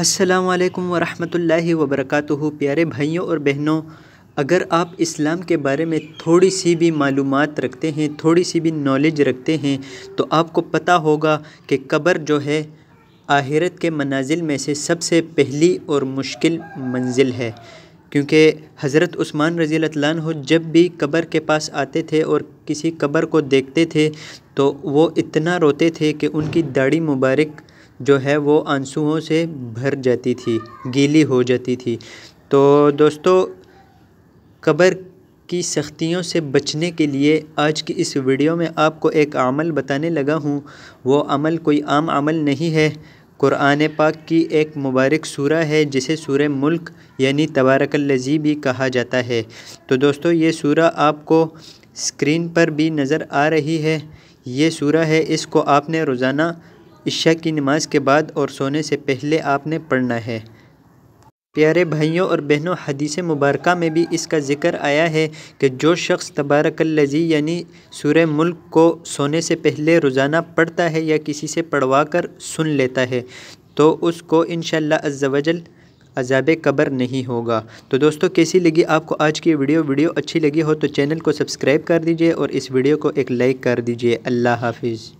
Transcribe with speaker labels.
Speaker 1: अस्सलाम वरहमतुल्लाहि वबरकatuह प्यारे भाइयों और बहनों अगर आप इस्लाम के बारे में थोड़ी सी भी मालूम रखते हैं थोड़ी सी भी नॉलेज रखते हैं तो आपको पता होगा कि कब्र जो है आहिरत के मनाजिल में से सबसे पहली और मुश्किल मंजिल है क्योंकि हज़रत उस्मान रज़ी हो जब भी कब्र के पास आते थे और किसी कब्र को देखते थे तो वो इतना रोते थे कि उनकी दाढ़ी मुबारक जो है वो आंसुओं से भर जाती थी गीली हो जाती थी तो दोस्तों कब्र की सख्तियों से बचने के लिए आज की इस वीडियो में आपको एक अमल बताने लगा हूँ वो अमल कोई आम अमल नहीं है कुरान पाक की एक मुबारक सूरा है जिसे सूर मुल्क यानी तबारक लजी भी कहा जाता है तो दोस्तों ये सूरा आपको स्क्रीन पर भी नज़र आ रही है ये सूरा है इसको आपने रोज़ाना ईशा की नमाज के बाद और सोने से पहले आपने पढ़ना है प्यारे भाइयों और बहनों हदीस मुबारक में भी इसका जिक्र आया है कि जो शख्स लज़ी यानी सूर्य मुल्क को सोने से पहले रोज़ाना पढ़ता है या किसी से पढ़वा कर सुन लेता है तो उसको इन शजल अजाब कबर नहीं होगा तो दोस्तों कैसी लगी आपको आज की वीडियो वीडियो अच्छी लगी हो तो चैनल को सब्सक्राइब कर दीजिए और इस वीडियो को एक लाइक कर दीजिए अल्लाह हाफिज़